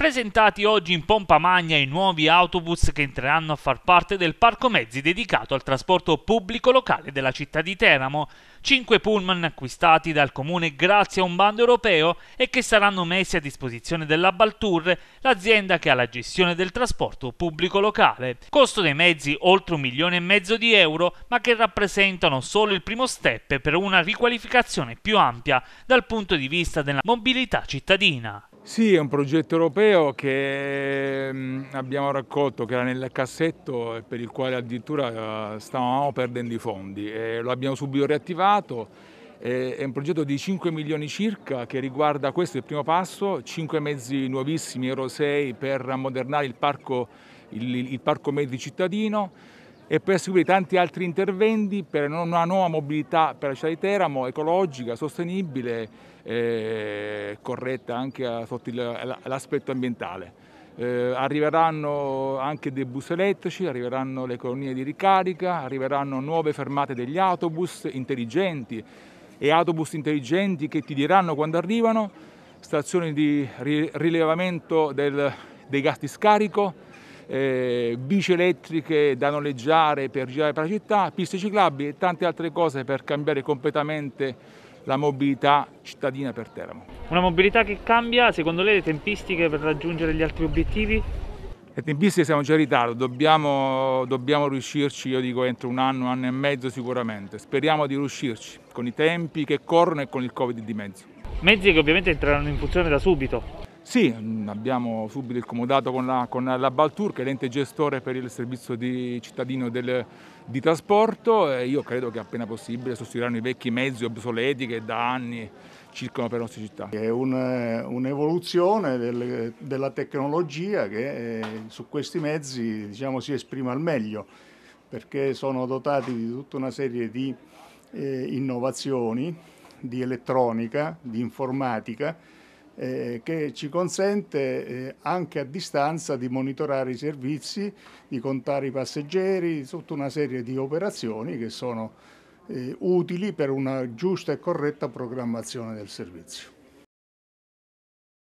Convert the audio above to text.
Presentati oggi in pompa magna i nuovi autobus che entreranno a far parte del parco mezzi dedicato al trasporto pubblico locale della città di Teramo. Cinque pullman acquistati dal comune grazie a un bando europeo e che saranno messi a disposizione della Baltour, l'azienda che ha la gestione del trasporto pubblico locale. Costo dei mezzi oltre un milione e mezzo di euro, ma che rappresentano solo il primo step per una riqualificazione più ampia dal punto di vista della mobilità cittadina. Sì, è un progetto europeo che mm, abbiamo raccolto, che era nel cassetto e per il quale addirittura eh, stavamo perdendo i fondi. E lo abbiamo subito riattivato è un progetto di 5 milioni circa che riguarda, questo è il primo passo, 5 mezzi nuovissimi Euro 6 per ammodernare il parco, il, il parco mezzi cittadino, e poi seguire tanti altri interventi per una nuova mobilità per la città di Teramo, ecologica, sostenibile e eh, corretta anche eh, sotto l'aspetto ambientale. Eh, arriveranno anche dei bus elettrici, arriveranno le colonie di ricarica, arriveranno nuove fermate degli autobus intelligenti e autobus intelligenti che ti diranno quando arrivano, stazioni di rilevamento del, dei gas di scarico, eh, bici elettriche da noleggiare per girare per la città, piste ciclabili e tante altre cose per cambiare completamente la mobilità cittadina per Teramo. Una mobilità che cambia, secondo lei, le tempistiche per raggiungere gli altri obiettivi? Le tempistiche siamo già in ritardo, dobbiamo, dobbiamo riuscirci, io dico entro un anno, un anno e mezzo sicuramente. Speriamo di riuscirci con i tempi che corrono e con il Covid di mezzo. Mezzi che ovviamente entreranno in funzione da subito. Sì, abbiamo subito il comodato con la, con la Baltour che è l'ente gestore per il servizio di cittadino del, di trasporto e io credo che appena possibile sostituiranno i vecchi mezzi obsoleti che da anni circolano per le nostre città. È eh, un'evoluzione del, della tecnologia che eh, su questi mezzi diciamo, si esprime al meglio perché sono dotati di tutta una serie di eh, innovazioni, di elettronica, di informatica eh, che ci consente eh, anche a distanza di monitorare i servizi, di contare i passeggeri, tutta una serie di operazioni che sono eh, utili per una giusta e corretta programmazione del servizio.